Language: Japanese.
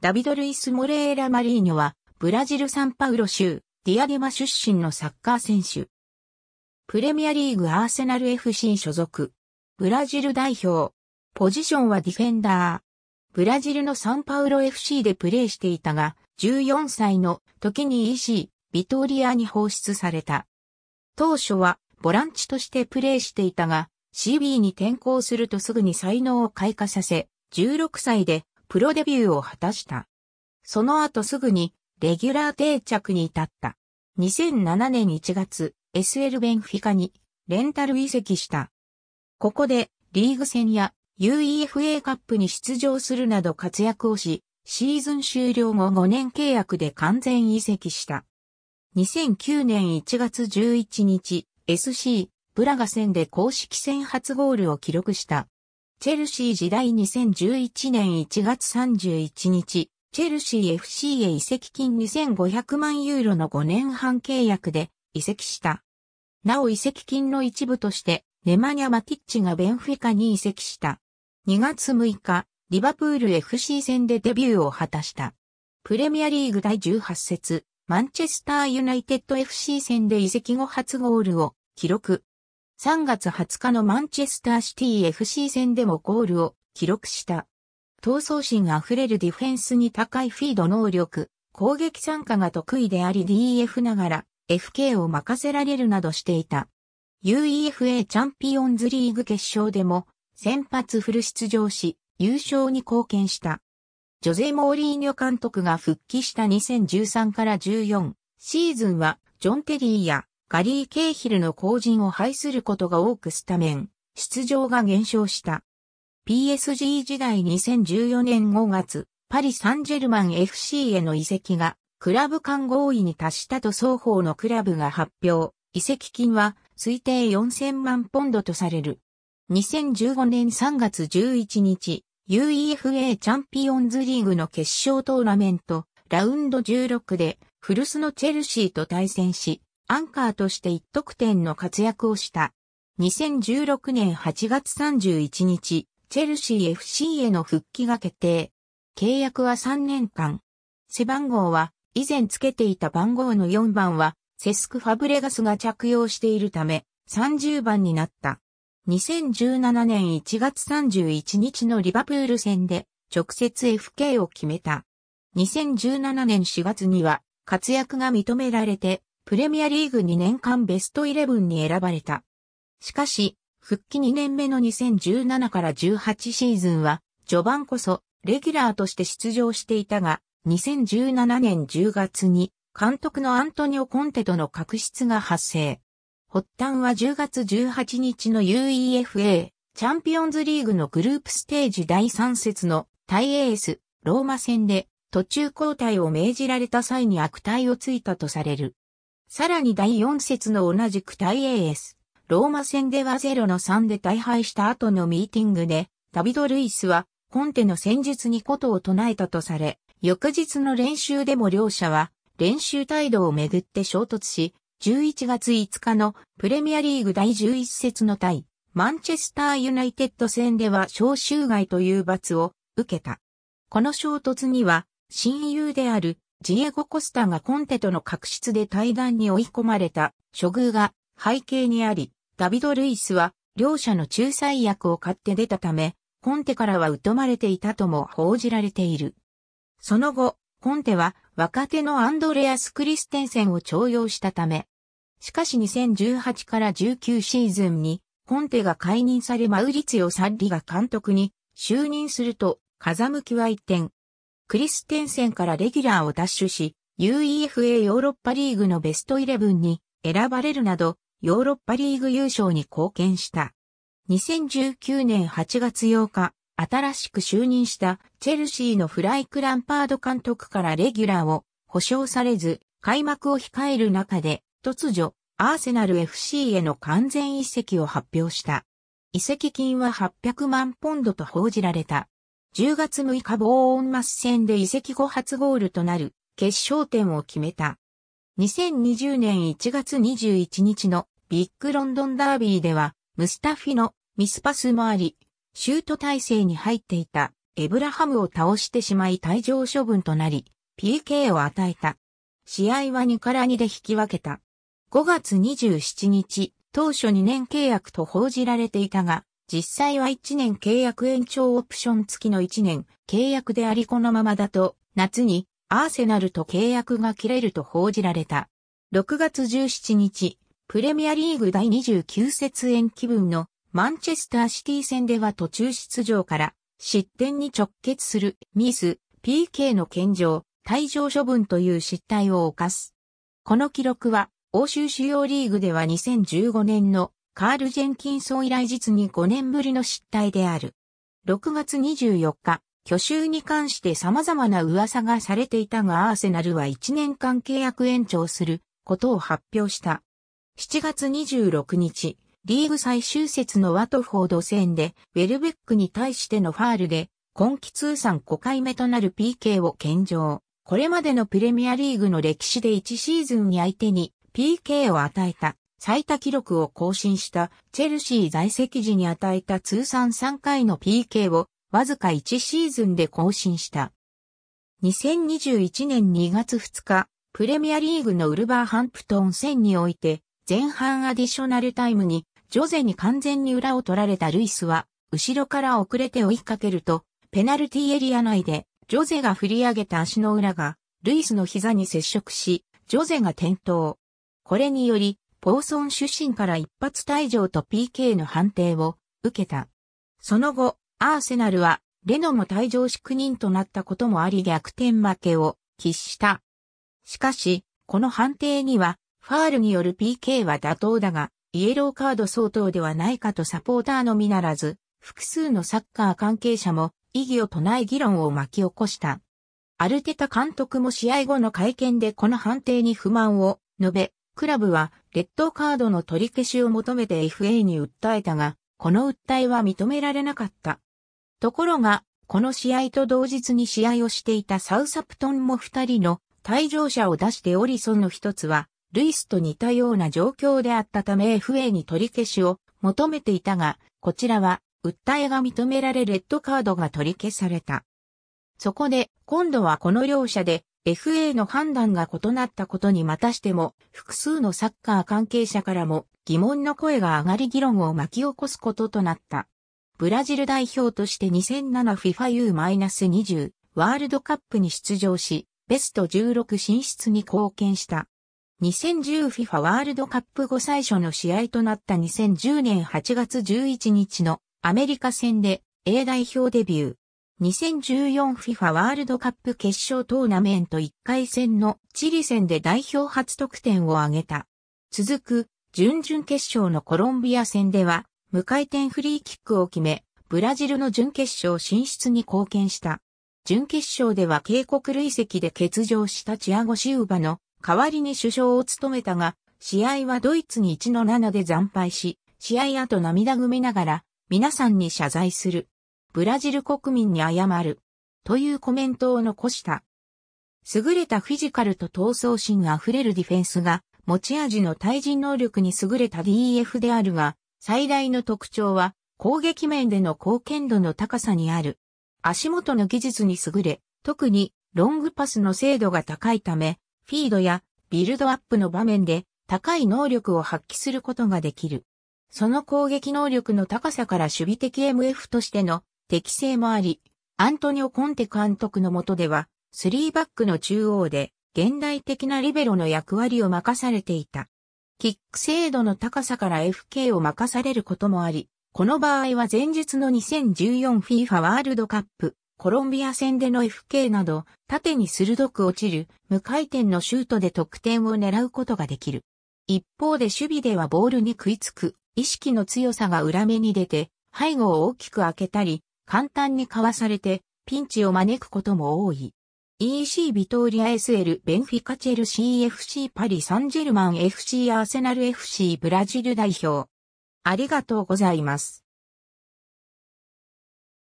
ダビド・ルイス・モレーラ・マリーニョは、ブラジル・サンパウロ州、ディアデマ出身のサッカー選手。プレミアリーグアーセナル FC 所属。ブラジル代表。ポジションはディフェンダー。ブラジルのサンパウロ FC でプレーしていたが、14歳の時に EC、ビトーリアに放出された。当初はボランチとしてプレーしていたが、CB に転向するとすぐに才能を開花させ、16歳でプロデビューを果たした。その後すぐに、レギュラー定着に至った。2007年1月、SL ベンフィカに、レンタル移籍した。ここで、リーグ戦や UEFA カップに出場するなど活躍をし、シーズン終了後5年契約で完全移籍した。2009年1月11日、SC、ブラガ戦で公式戦初ゴールを記録した。チェルシー時代2011年1月31日、チェルシー FC へ移籍金2500万ユーロの5年半契約で移籍した。なお移籍金の一部として、ネマニャ・マティッチがベンフィカに移籍した。2月6日、リバプール FC 戦でデビューを果たした。プレミアリーグ第18節、マンチェスターユナイテッド FC 戦で移籍後初ゴールを記録。3月20日のマンチェスターシティ FC 戦でもゴールを記録した。闘争心あふれるディフェンスに高いフィード能力、攻撃参加が得意であり DF ながら FK を任せられるなどしていた。UEFA チャンピオンズリーグ決勝でも先発フル出場し優勝に貢献した。ジョゼ・モーリーニョ監督が復帰した2013から14シーズンはジョン・テリーやガリー・ケーヒルの後陣を排することが多くスタメン、出場が減少した。PSG 時代2014年5月、パリ・サンジェルマン FC への移籍が、クラブ間合意に達したと双方のクラブが発表。移籍金は推定4000万ポンドとされる。2015年3月11日、UEFA チャンピオンズリーグの決勝トーナメント、ラウンド16で、古巣のチェルシーと対戦し、アンカーとして一得点の活躍をした。2016年8月31日、チェルシー FC への復帰が決定。契約は3年間。背番号は、以前つけていた番号の4番は、セスク・ファブレガスが着用しているため、30番になった。2017年1月31日のリバプール戦で、直接 FK を決めた。2017年4月には、活躍が認められて、プレミアリーグ2年間ベスト11に選ばれた。しかし、復帰2年目の2017から18シーズンは、序盤こそ、レギュラーとして出場していたが、2017年10月に、監督のアントニオ・コンテとの確執が発生。発端は10月18日の UEFA チャンピオンズリーグのグループステージ第3節のタイエース、ローマ戦で途中交代を命じられた際に悪態をついたとされる。さらに第4節の同じく対 AS、ローマ戦では0の3で大敗した後のミーティングで、ダビド・ルイスは、コンテの戦術にことを唱えたとされ、翌日の練習でも両者は、練習態度をめぐって衝突し、11月5日のプレミアリーグ第11節の対、マンチェスターユナイテッド戦では招集外という罰を受けた。この衝突には、親友であるジエゴ・コスタがコンテとの確執で対談に追い込まれた処遇が背景にあり、ダビド・ルイスは両者の仲裁役を買って出たため、コンテからは疎まれていたとも報じられている。その後、コンテは若手のアンドレアス・クリステンセンを徴用したため、しかし2018から19シーズンにコンテが解任されマウリツヨ・サッリが監督に就任すると風向きは一転、クリステンセンからレギュラーを奪取し、UEFA ヨーロッパリーグのベストイレブンに選ばれるなど、ヨーロッパリーグ優勝に貢献した。2019年8月8日、新しく就任したチェルシーのフライク・ランパード監督からレギュラーを保証されず、開幕を控える中で、突如、アーセナル FC への完全移籍を発表した。移籍金は800万ポンドと報じられた。10月6日ボーンマス戦で移籍後初ゴールとなる決勝点を決めた。2020年1月21日のビッグロンドンダービーでは、ムスタフィのミスパスもあり、シュート体制に入っていたエブラハムを倒してしまい退場処分となり、PK を与えた。試合は2から2で引き分けた。5月27日、当初2年契約と報じられていたが、実際は1年契約延長オプション付きの1年契約でありこのままだと夏にアーセナルと契約が切れると報じられた。6月17日、プレミアリーグ第29節延期分のマンチェスターシティ戦では途中出場から失点に直結するミス、PK の献上、退場処分という失態を犯す。この記録は欧州主要リーグでは2015年のカール・ジェンキンソン以来実に5年ぶりの失態である。6月24日、去就に関して様々な噂がされていたがアーセナルは1年間契約延長することを発表した。7月26日、リーグ最終節のワトフォード戦で、ウェルベックに対してのファールで、今季通算5回目となる PK を献上。これまでのプレミアリーグの歴史で1シーズンに相手に PK を与えた最多記録を更新したチェルシー在籍時に与えた通算3回の PK をわずか1シーズンで更新した。2021年2月2日、プレミアリーグのウルバーハンプトン戦において、前半アディショナルタイムに、ジョゼに完全に裏を取られたルイスは、後ろから遅れて追いかけると、ペナルティエリア内で、ジョゼが振り上げた足の裏が、ルイスの膝に接触し、ジョゼが転倒。これにより、ポーソン出身から一発退場と PK の判定を受けた。その後、アーセナルはレノも退場し9人となったこともあり逆転負けを喫した。しかし、この判定には、ファールによる PK は妥当だが、イエローカード相当ではないかとサポーターのみならず、複数のサッカー関係者も異議を唱え議論を巻き起こした。アルテタ監督も試合後の会見でこの判定に不満を述べ、クラブは、レッドカードの取り消しを求めて FA に訴えたが、この訴えは認められなかった。ところが、この試合と同日に試合をしていたサウサプトンも二人の退場者を出しておりその一つは、ルイスと似たような状況であったため FA に取り消しを求めていたが、こちらは、訴えが認められレッドカードが取り消された。そこで、今度はこの両者で FA の判断が異なったことにまたしても、複数のサッカー関係者からも疑問の声が上がり議論を巻き起こすこととなった。ブラジル代表として 2007FIFA U-20 ワールドカップに出場し、ベスト16進出に貢献した。2010FIFA ワールドカップ後最初の試合となった2010年8月11日のアメリカ戦で A 代表デビュー。2014FIFA ワールドカップ決勝トーナメント1回戦のチリ戦で代表初得点を挙げた。続く、準々決勝のコロンビア戦では、無回転フリーキックを決め、ブラジルの準決勝進出に貢献した。準決勝では警告累積で欠場したチアゴシウバの代わりに首相を務めたが、試合はドイツに1の7で惨敗し、試合後涙ぐめながら皆さんに謝罪するブラジル国民に謝る、というコメントを残した。優れたフィジカルと闘争心あふれるディフェンスが、持ち味の対人能力に優れた DF であるが、最大の特徴は、攻撃面での貢献度の高さにある。足元の技術に優れ、特にロングパスの精度が高いため、フィードやビルドアップの場面で高い能力を発揮することができる。その攻撃能力の高さから守備的 MF としての適性もあり、アントニオ・コンテ監督の下では、スリーバックの中央で、現代的なリベロの役割を任されていた。キック精度の高さから FK を任されることもあり、この場合は前日の 2014FIFA ワールドカップ、コロンビア戦での FK など、縦に鋭く落ちる無回転のシュートで得点を狙うことができる。一方で守備ではボールに食いつく、意識の強さが裏目に出て、背後を大きく開けたり、簡単に交わされて、ピンチを招くことも多い。EC ビトーリア SL ベンフィカチェル CFC パリサンジェルマン FC アーセナル FC ブラジル代表。ありがとうございます。